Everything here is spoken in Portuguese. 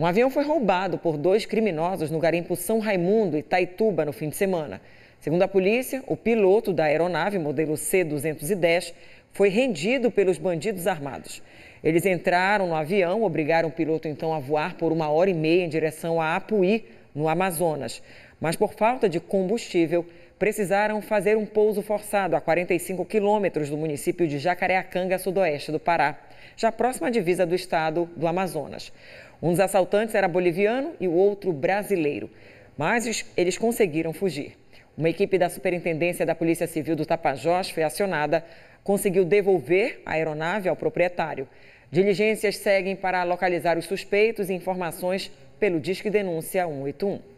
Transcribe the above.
Um avião foi roubado por dois criminosos no garimpo São Raimundo, Itaituba, no fim de semana. Segundo a polícia, o piloto da aeronave modelo C-210 foi rendido pelos bandidos armados. Eles entraram no avião, obrigaram o piloto então a voar por uma hora e meia em direção a Apuí, no Amazonas. Mas por falta de combustível, precisaram fazer um pouso forçado a 45 quilômetros do município de Jacareacanga, sudoeste do Pará, já próxima à divisa do estado do Amazonas. Um dos assaltantes era boliviano e o outro brasileiro, mas eles conseguiram fugir. Uma equipe da Superintendência da Polícia Civil do Tapajós foi acionada, conseguiu devolver a aeronave ao proprietário. Diligências seguem para localizar os suspeitos e informações pelo Disque Denúncia 181.